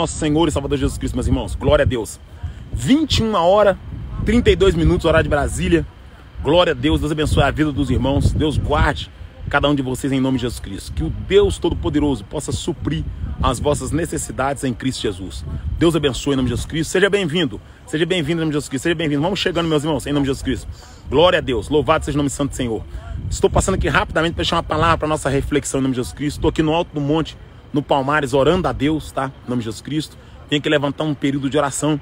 nosso Senhor e Salvador Jesus Cristo, meus irmãos. Glória a Deus. 21 horas, 32 minutos, horário de Brasília. Glória a Deus, Deus abençoe a vida dos irmãos, Deus guarde cada um de vocês em nome de Jesus Cristo. Que o Deus Todo-Poderoso possa suprir as vossas necessidades em Cristo Jesus. Deus abençoe em nome de Jesus Cristo. Seja bem-vindo. Seja bem-vindo em nome de Jesus Cristo. Seja bem-vindo. Vamos chegando, meus irmãos, em nome de Jesus Cristo. Glória a Deus. Louvado seja o nome santo do Senhor. Estou passando aqui rapidamente para deixar uma palavra para nossa reflexão em nome de Jesus Cristo. Estou aqui no alto do monte no Palmares orando a Deus, tá? Em nome de Jesus Cristo. Tenho que levantar um período de oração.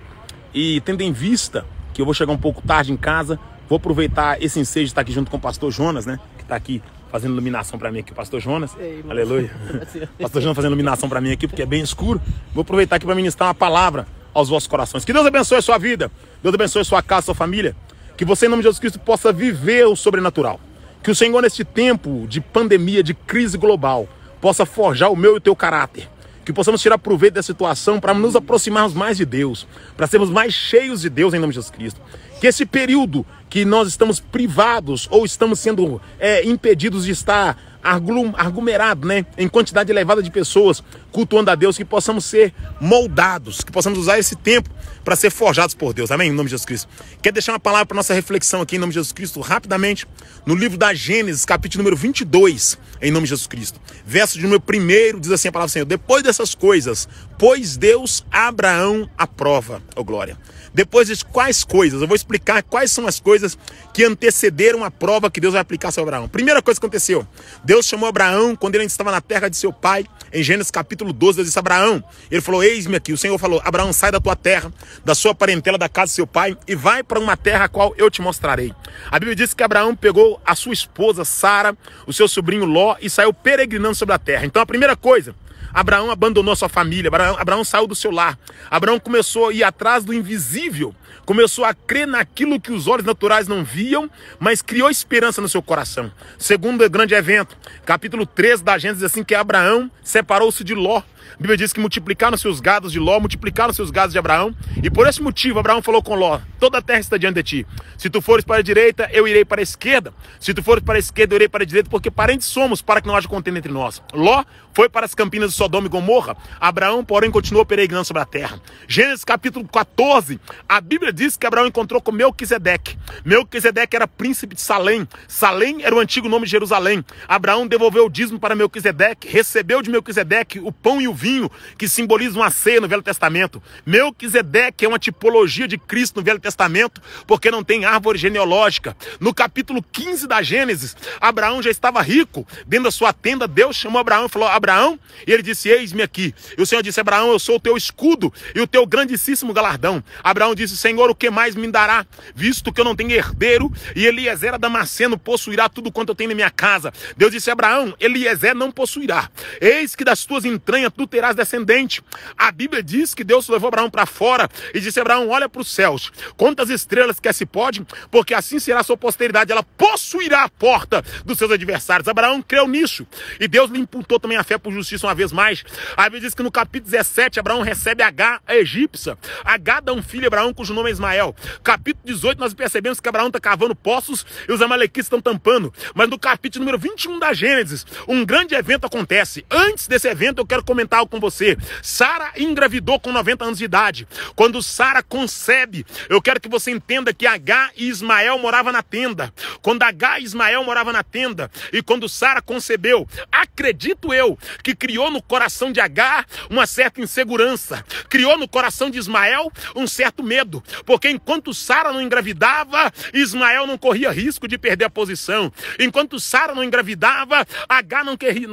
E tendo em vista que eu vou chegar um pouco tarde em casa, vou aproveitar esse ensejo de estar aqui junto com o pastor Jonas, né? Que está aqui fazendo iluminação para mim aqui, o pastor Jonas. Ei, Aleluia. pastor Jonas fazendo iluminação para mim aqui, porque é bem escuro. Vou aproveitar aqui para ministrar uma palavra aos vossos corações. Que Deus abençoe a sua vida. Deus abençoe a sua casa, a sua família. Que você, em nome de Jesus Cristo, possa viver o sobrenatural. Que o Senhor, neste tempo de pandemia, de crise global, possa forjar o meu e o teu caráter. Que possamos tirar proveito da situação para nos aproximarmos mais de Deus, para sermos mais cheios de Deus em nome de Jesus Cristo. Que esse período que nós estamos privados ou estamos sendo é, impedidos de estar argum, argumerado, né, em quantidade elevada de pessoas cultuando a Deus, que possamos ser moldados, que possamos usar esse tempo para ser forjados por Deus. Amém? Em nome de Jesus Cristo. Quer deixar uma palavra para nossa reflexão aqui em nome de Jesus Cristo rapidamente no livro da Gênesis, capítulo número 22, em nome de Jesus Cristo. Verso de número 1 diz assim a palavra do Senhor: Depois dessas coisas, pois Deus Abraão aprova, prova, ô oh glória. Depois de quais coisas? Eu vou explicar quais são as coisas que antecederam a prova que Deus vai aplicar sobre Abraão. Primeira coisa que aconteceu: Deus chamou Abraão quando ele ainda estava na terra de seu pai. Em Gênesis capítulo 12, Deus disse Abraão: Ele falou, Eis-me aqui. O Senhor falou: Abraão, sai da tua terra, da sua parentela, da casa de seu pai, e vai para uma terra a qual eu te mostrarei. A Bíblia diz que Abraão pegou a sua esposa, Sara, o seu sobrinho Ló, e saiu peregrinando sobre a terra. Então a primeira coisa Abraão abandonou sua família, Abraão, Abraão saiu do seu lar. Abraão começou a ir atrás do invisível, começou a crer naquilo que os olhos naturais não viam, mas criou esperança no seu coração. Segundo grande evento, capítulo 3 da Gênesis, assim que Abraão separou-se de Ló a Bíblia diz que multiplicaram-se os gados de Ló, multiplicaram-se os gados de Abraão, e por esse motivo Abraão falou com Ló: Toda a terra está diante de ti. Se tu fores para a direita, eu irei para a esquerda. Se tu fores para a esquerda, eu irei para a direita, porque parentes somos, para que não haja contenda entre nós. Ló foi para as campinas de Sodoma e Gomorra. Abraão, porém, continuou peregrinando sobre a terra. Gênesis capítulo 14, a Bíblia diz que Abraão encontrou com Melquisedeque. Melquisedeque era príncipe de Salém. Salém era o antigo nome de Jerusalém. Abraão devolveu o dízimo para Melquisedeque, recebeu de Melquisedeque o pão e o vinho, que simboliza uma ceia no Velho Testamento. Melquisedeque é uma tipologia de Cristo no Velho Testamento, porque não tem árvore genealógica. No capítulo 15 da Gênesis, Abraão já estava rico. Dentro da sua tenda, Deus chamou Abraão e falou: Abraão, e ele disse: Eis-me aqui. E o Senhor disse: Abraão, eu sou o teu escudo e o teu grandíssimo galardão. Abraão disse: Senhor, o que mais me dará? Visto que eu não tenho herdeiro e Eliezer Damasceno possuirá tudo quanto eu tenho na minha casa. Deus disse: Abraão, Eliezer não possuirá. Eis que das tuas entranhas tu terás descendente. A Bíblia diz que Deus levou Abraão para fora e disse: Abraão, olha para os céus, quantas estrelas quer se pode, porque assim será a sua posteridade, ela possuirá a porta dos seus adversários. Abraão creu nisso e Deus lhe imputou também a fé por justiça uma vez mais. A Bíblia diz que no capítulo 17, Abraão recebe H, a egípcia. H dá um filho a Abraão, cujo nome é Ismael. Capítulo 18, nós percebemos que Abraão está cavando poços e os amalequitas estão tampando. Mas no capítulo número 21 da Gênesis, um grande evento acontece. Antes desse evento, eu quero comentar com você. Sara engravidou com 90 anos de idade. Quando Sara concebe, eu quero que você entenda que H e Ismael moravam na tenda. Quando H e Ismael moravam na tenda e quando Sara concebeu, acredito eu que criou no coração de H uma certa insegurança, criou no coração de Ismael um certo medo, porque enquanto Sara não engravidava, Ismael não corria risco de perder a posição. Enquanto Sara não engravidava, H não, corria,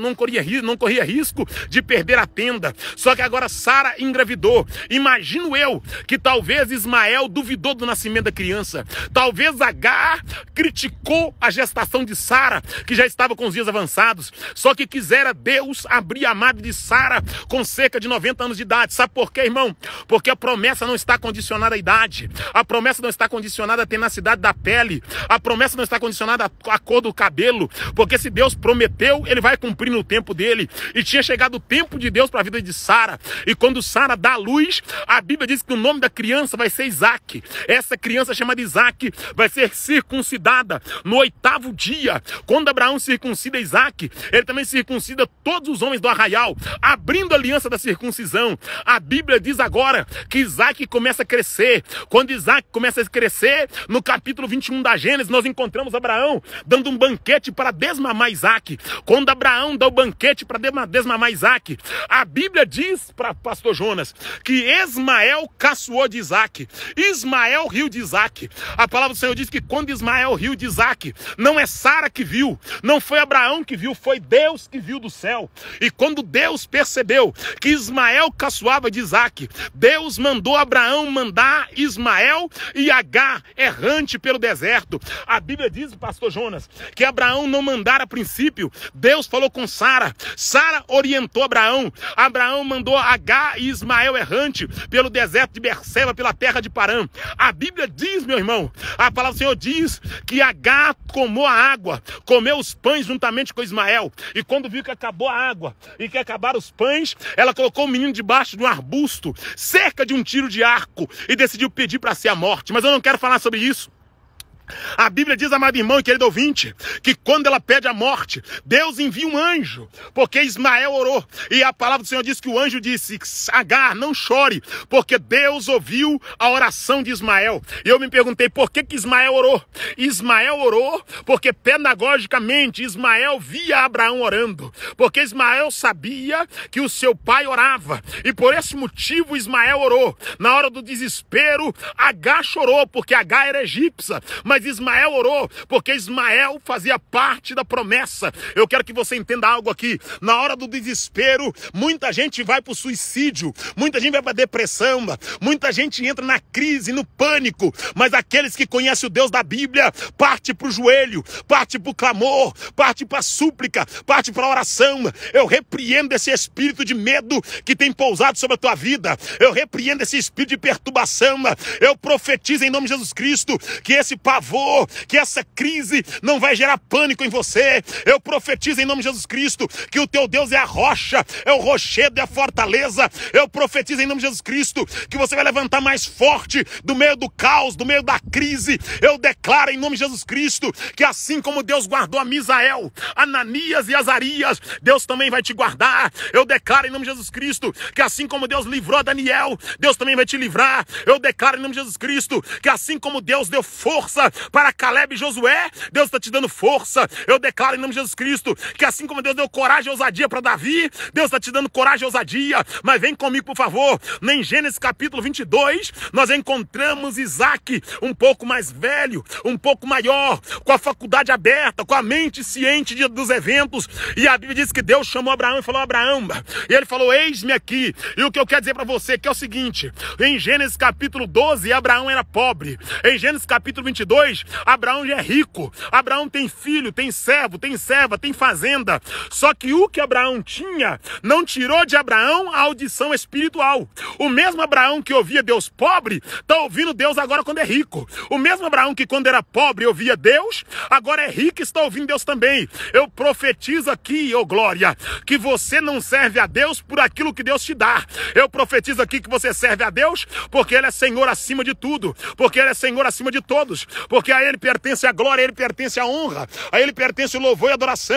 não corria risco de perder a tenda. Só que agora Sara engravidou. Imagino eu que talvez Ismael duvidou do nascimento da criança. Talvez Agar criticou a gestação de Sara, que já estava com os dias avançados. Só que quisera Deus abrir a madre de Sara com cerca de 90 anos de idade. Sabe por quê, irmão? Porque a promessa não está condicionada à idade. A promessa não está condicionada à tenacidade da pele. A promessa não está condicionada à cor do cabelo. Porque se Deus prometeu, ele vai cumprir no tempo dele. E tinha chegado o tempo de Deus para a vida de Sara. E quando Sara dá a luz, a Bíblia diz que o nome da criança vai ser Isaac. Essa criança chamada Isaac vai ser circuncidada no oitavo dia. Quando Abraão circuncida Isaac, ele também circuncida todos os homens do arraial, abrindo a aliança da circuncisão. A Bíblia diz agora que Isaac começa a crescer. Quando Isaac começa a crescer, no capítulo 21 da Gênesis, nós encontramos Abraão dando um banquete para desmamar Isaac. Quando Abraão dá o banquete para desmamar Isaac, a Bíblia diz para pastor Jonas que Ismael caçoou de Isaac. Ismael riu de Isaac. A palavra do Senhor diz que quando Ismael riu de Isaac, não é Sara que viu, não foi Abraão que viu, foi Deus que viu do céu. E quando Deus percebeu que Ismael caçoava de Isaac, Deus mandou Abraão mandar Ismael e H errante pelo deserto. A Bíblia diz, pastor Jonas, que Abraão não mandara a princípio. Deus falou com Sara. Sara orientou Abraão. Abraão mandou H e Ismael errante pelo deserto de Berseba, pela terra de Parã. A Bíblia diz, meu irmão, a palavra do Senhor diz que H tomou a água, comeu os pães juntamente com Ismael. E quando viu que acabou a água e que acabaram os pães, ela colocou o menino debaixo de um arbusto, cerca de um tiro de arco, e decidiu pedir para ser si a morte. Mas eu não quero falar sobre isso. A Bíblia diz, amado irmão e querido ouvinte, que quando ela pede a morte, Deus envia um anjo, porque Ismael orou. E a palavra do Senhor diz que o anjo disse: Agar, não chore, porque Deus ouviu a oração de Ismael. E eu me perguntei por que, que Ismael orou. Ismael orou porque pedagogicamente Ismael via Abraão orando, porque Ismael sabia que o seu pai orava, e por esse motivo Ismael orou. Na hora do desespero, Agar chorou, porque Agar era egípcia. Mas mas Ismael orou, porque Ismael fazia parte da promessa. Eu quero que você entenda algo aqui. Na hora do desespero, muita gente vai para o suicídio, muita gente vai para depressão, muita gente entra na crise, no pânico, mas aqueles que conhecem o Deus da Bíblia, parte para o joelho, parte para o clamor, parte para a súplica, parte para a oração. Eu repreendo esse espírito de medo que tem pousado sobre a tua vida. Eu repreendo esse espírito de perturbação. Eu profetizo em nome de Jesus Cristo que esse pavor que essa crise não vai gerar pânico em você. Eu profetizo em nome de Jesus Cristo que o teu Deus é a rocha, é o rochedo, é a fortaleza. Eu profetizo em nome de Jesus Cristo que você vai levantar mais forte do meio do caos, do meio da crise. Eu declaro em nome de Jesus Cristo que assim como Deus guardou a Misael, Ananias e Azarias, Deus também vai te guardar. Eu declaro em nome de Jesus Cristo que assim como Deus livrou Daniel, Deus também vai te livrar. Eu declaro em nome de Jesus Cristo que assim como Deus deu força para Caleb e Josué. Deus está te dando força. Eu declaro em nome de Jesus Cristo que assim como Deus deu coragem e ousadia para Davi, Deus está te dando coragem e ousadia. Mas vem comigo, por favor. Em Gênesis capítulo 22, nós encontramos Isaac um pouco mais velho, um pouco maior, com a faculdade aberta, com a mente ciente de, dos eventos. E a Bíblia diz que Deus chamou Abraão e falou: Abraão, e ele falou: Eis-me aqui. E o que eu quero dizer para você é que é o seguinte: em Gênesis capítulo 12, Abraão era pobre. Em Gênesis capítulo 22, Abraão já é rico. Abraão tem filho, tem servo, tem serva, tem fazenda. Só que o que Abraão tinha não tirou de Abraão a audição espiritual. O mesmo Abraão que ouvia Deus pobre, está ouvindo Deus agora quando é rico. O mesmo Abraão que quando era pobre ouvia Deus, agora é rico e está ouvindo Deus também. Eu profetizo aqui, ô oh glória, que você não serve a Deus por aquilo que Deus te dá. Eu profetizo aqui que você serve a Deus porque Ele é Senhor acima de tudo, porque Ele é Senhor acima de todos, porque a Ele pertence a glória, a Ele pertence a honra, a Ele pertence o louvor e a adoração.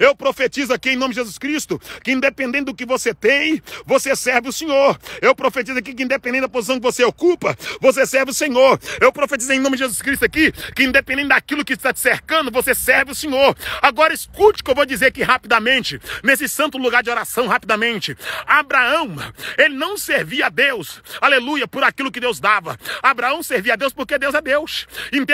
Eu profetizo aqui em nome de Jesus Cristo que, independente do que você tem, você serve o Senhor. Eu profetizo aqui que, independente da posição que você ocupa, você serve o Senhor. Eu profetizo em nome de Jesus Cristo aqui que, independente daquilo que está te cercando, você serve o Senhor. Agora escute o que eu vou dizer aqui rapidamente, nesse santo lugar de oração, rapidamente. Abraão, ele não servia a Deus, aleluia, por aquilo que Deus dava. Abraão servia a Deus porque Deus é Deus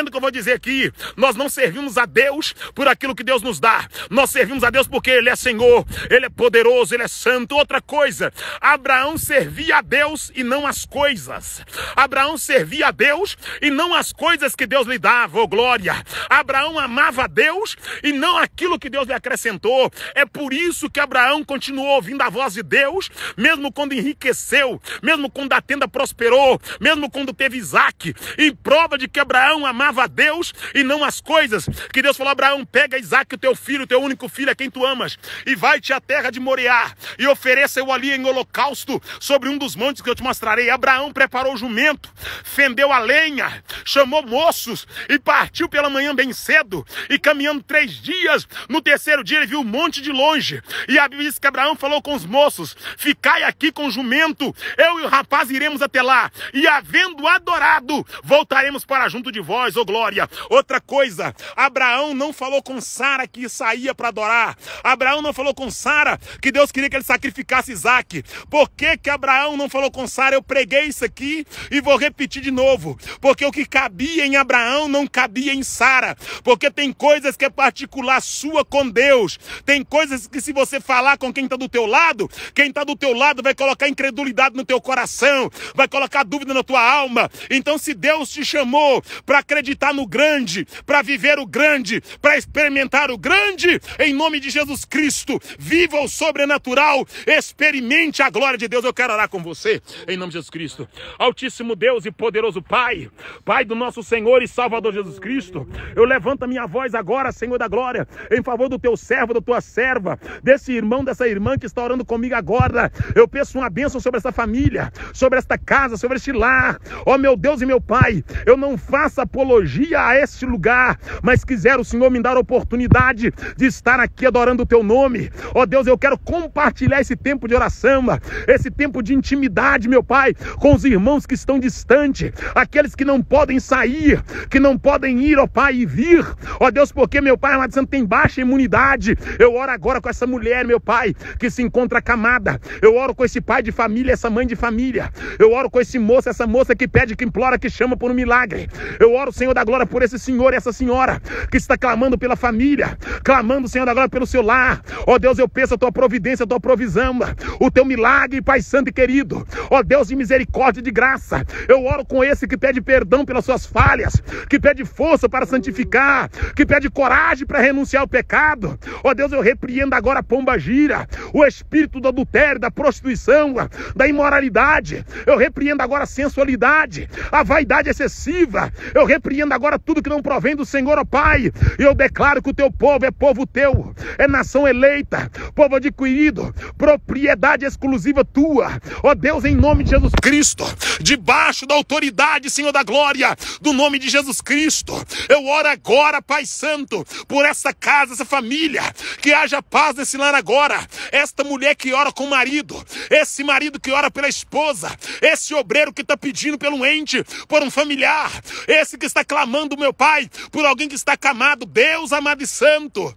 o que eu vou dizer aqui. Nós não servimos a Deus por aquilo que Deus nos dá. Nós servimos a Deus porque Ele é Senhor, Ele é poderoso, Ele é santo. Outra coisa, Abraão servia a Deus e não as coisas. Abraão servia a Deus e não as coisas que Deus lhe dava, oh glória. Abraão amava a Deus e não aquilo que Deus lhe acrescentou. É por isso que Abraão continuou ouvindo a voz de Deus, mesmo quando enriqueceu, mesmo quando a tenda prosperou, mesmo quando teve Isaac. Em prova de que Abraão amava amava a Deus e não as coisas. Que Deus falou: Abraão, pega Isaac, o teu filho, o teu único filho, a quem tu amas, e vai-te à terra de Moriá e ofereça-o ali em holocausto sobre um dos montes que eu te mostrarei. Abraão preparou o jumento, fendeu a lenha, chamou moços e partiu pela manhã bem cedo. E caminhando três dias, no terceiro dia ele viu um monte de longe. E a Bíblia diz que Abraão falou com os moços: Ficai aqui com o jumento, eu e o rapaz iremos até lá. E havendo adorado, voltaremos para junto de vós mais, ô glória. Outra coisa, Abraão não falou com Sara que saía para adorar. Abraão não falou com Sara que Deus queria que ele sacrificasse Isaac. Por que, que Abraão não falou com Sara? Eu preguei isso aqui e vou repetir de novo. Porque o que cabia em Abraão não cabia em Sara. Porque tem coisas que é particular sua com Deus. Tem coisas que se você falar com quem está do teu lado, quem está do teu lado vai colocar incredulidade no teu coração, vai colocar dúvida na tua alma. Então se Deus te chamou para crer acreditar no grande, para viver o grande, para experimentar o grande, em nome de Jesus Cristo. Viva o sobrenatural, experimente a glória de Deus. Eu quero orar com você, em nome de Jesus Cristo. Altíssimo Deus e poderoso Pai, Pai do nosso Senhor e Salvador Jesus Cristo, eu levanto a minha voz agora, Senhor da glória, em favor do teu servo, da tua serva, desse irmão, dessa irmã que está orando comigo agora. Eu peço uma bênção sobre essa família, sobre esta casa, sobre este lar. Ó oh, meu Deus e meu Pai, eu não faço apologia a este lugar, mas quiser o Senhor me dar a oportunidade de estar aqui adorando o teu nome. Ó oh, Deus, eu quero compartilhar esse tempo de oração, esse tempo de intimidade, meu Pai, com os irmãos que estão distante, aqueles que não podem sair, que não podem ir, ó oh, Pai, e vir. Ó oh, Deus, porque meu Pai amado Santo tem baixa imunidade. Eu oro agora com essa mulher, meu Pai, que se encontra acamada. Eu oro com esse pai de família, essa mãe de família. Eu oro com esse moço, essa moça que pede, que implora, que chama por um milagre. Eu oro, Senhor da glória, por esse senhor e essa senhora que está clamando pela família, clamando, Senhor da glória, pelo seu lar. Ó Deus, eu peço a tua providência, a tua provisão, o teu milagre, Pai Santo e querido. Ó Deus de misericórdia e de graça, eu oro com esse que pede perdão pelas suas falhas, que pede força para santificar, que pede coragem para renunciar ao pecado. Ó Deus, eu repreendo agora a pomba gira, o espírito do adultério, da prostituição, da imoralidade. Eu repreendo agora a sensualidade, a vaidade excessiva. Eu repreendo repreenda agora tudo que não provém do Senhor, ó Pai. Eu declaro que o teu povo é povo teu, é nação eleita, povo adquirido, propriedade exclusiva tua. Ó Deus, em nome de Jesus Cristo, debaixo da autoridade, Senhor da glória, do nome de Jesus Cristo, eu oro agora, Pai Santo, por essa casa, essa família, que haja paz nesse lar agora. Esta mulher que ora com o marido, esse marido que ora pela esposa, esse obreiro que está pedindo pelo ente, por um familiar, esse que está está clamando, meu Pai, por alguém que está acamado. Deus amado e santo.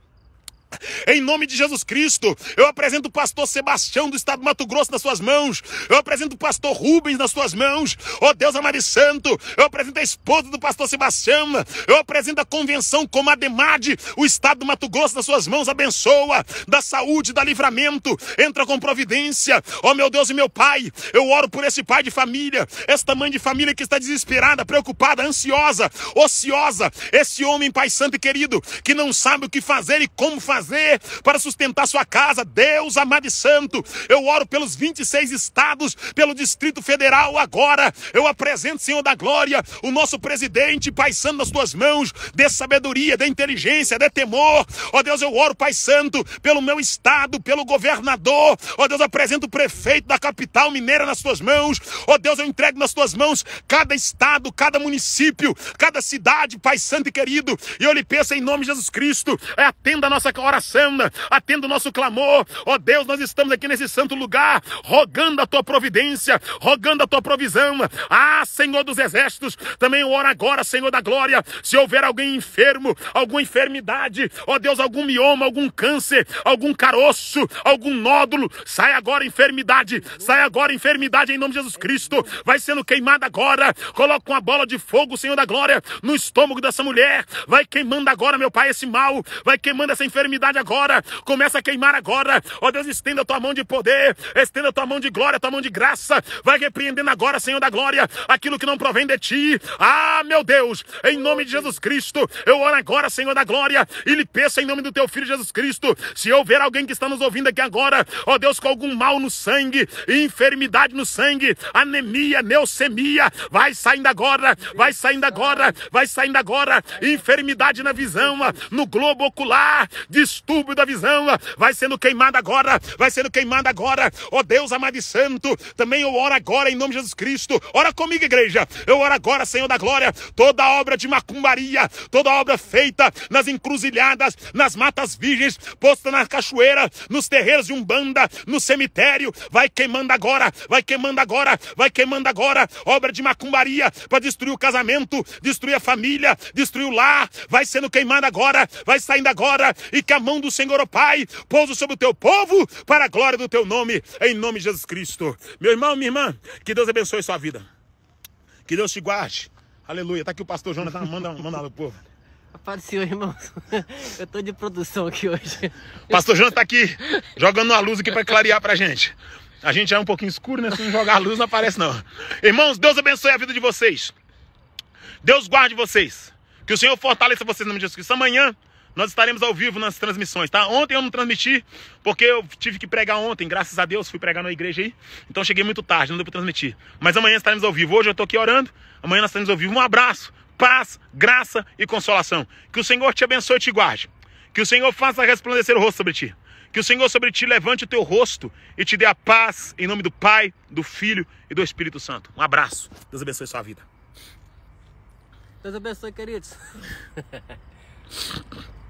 Em nome de Jesus Cristo, eu apresento o pastor Sebastião do estado do Mato Grosso nas suas mãos. Eu apresento o pastor Rubens nas suas mãos. Ó oh, Deus amado e santo, eu apresento a esposa do pastor Sebastião. Eu apresento a convenção como Ademade. o estado do Mato Grosso nas suas mãos. Abençoa, da saúde, da livramento. Entra com providência. Ó oh, meu Deus e meu Pai, eu oro por esse pai de família, esta mãe de família que está desesperada, preocupada, ansiosa, ociosa. Esse homem, Pai Santo e querido, que não sabe o que fazer e como fazer fazer para sustentar sua casa. Deus amado e santo, eu oro pelos 26 estados, pelo Distrito Federal agora. Eu apresento, Senhor da Glória, o nosso presidente, Pai Santo, nas tuas mãos, de sabedoria, de inteligência, de temor. Ó Deus, eu oro, Pai Santo, pelo meu estado, pelo governador. Ó Deus, apresento o prefeito da capital mineira nas tuas mãos. Ó Deus, eu entrego nas tuas mãos cada estado, cada município, cada cidade, Pai Santo e querido. E eu lhe peço em nome de Jesus Cristo, atenda é a nossa oração oração, atenda o nosso clamor. Ó Deus, nós estamos aqui nesse santo lugar, rogando a tua providência, rogando a tua provisão. Ah, Senhor dos exércitos, também ora agora, Senhor da glória, se houver alguém enfermo, alguma enfermidade, ó Deus, algum mioma, algum câncer, algum caroço, algum nódulo, sai agora enfermidade, sai agora enfermidade em nome de Jesus Cristo. Vai sendo queimada agora. Coloca uma bola de fogo, Senhor da glória, no estômago dessa mulher. Vai queimando agora, meu Pai, esse mal, vai queimando essa enfermidade agora. Começa a queimar agora. Ó Deus, estenda a tua mão de poder, estenda a tua mão de glória, a tua mão de graça. Vai repreendendo agora, Senhor da glória, aquilo que não provém de ti. Ah, meu Deus, em nome de Jesus Cristo, eu oro agora, Senhor da glória, e lhe peço em nome do teu filho Jesus Cristo. Se eu ver alguém que está nos ouvindo aqui agora, ó Deus, com algum mal no sangue, enfermidade no sangue, anemia, leucemia, vai saindo agora, vai saindo agora, vai saindo agora, enfermidade na visão, no globo ocular, de distúrbio da visão, vai sendo queimada agora, vai sendo queimada agora. Ó Deus amado e santo, também eu oro agora em nome de Jesus Cristo. Ora comigo, igreja. Eu oro agora, Senhor da glória, toda obra de macumbaria, toda obra feita nas encruzilhadas, nas matas virgens, posta na cachoeira, nos terreiros de Umbanda, no cemitério, vai queimando agora, vai queimando agora, vai queimando agora. Obra de macumbaria para destruir o casamento, destruir a família, destruir o lar, vai sendo queimada agora, vai saindo agora e que a mão do Senhor, ó Pai, pouso sobre o teu povo para a glória do teu nome, em nome de Jesus Cristo. Meu irmão, minha irmã, que Deus abençoe sua vida. Que Deus te guarde. Aleluia. Tá aqui o pastor Jonathan, manda, manda lá pro povo. Paz do Senhor, irmãos. Eu tô de produção aqui hoje. Pastor Jonathan tá aqui, jogando uma luz aqui para clarear pra gente. A gente é um pouquinho escuro, né? Se não jogar a luz, não aparece, não. Irmãos, Deus abençoe a vida de vocês. Deus guarde vocês. Que o Senhor fortaleça vocês no nome de Jesus Cristo. Amanhã nós estaremos ao vivo nas transmissões, tá? Ontem eu não transmiti, porque eu tive que pregar ontem, graças a Deus, fui pregar na igreja aí. Então cheguei muito tarde, não deu para transmitir. Mas amanhã estaremos ao vivo. Hoje eu tô aqui orando, amanhã nós estaremos ao vivo. Um abraço, paz, graça e consolação. Que o Senhor te abençoe e te guarde. Que o Senhor faça resplandecer o rosto sobre ti. Que o Senhor sobre ti levante o teu rosto e te dê a paz em nome do Pai, do Filho e do Espírito Santo. Um abraço. Deus abençoe sua vida. Deus abençoe, queridos.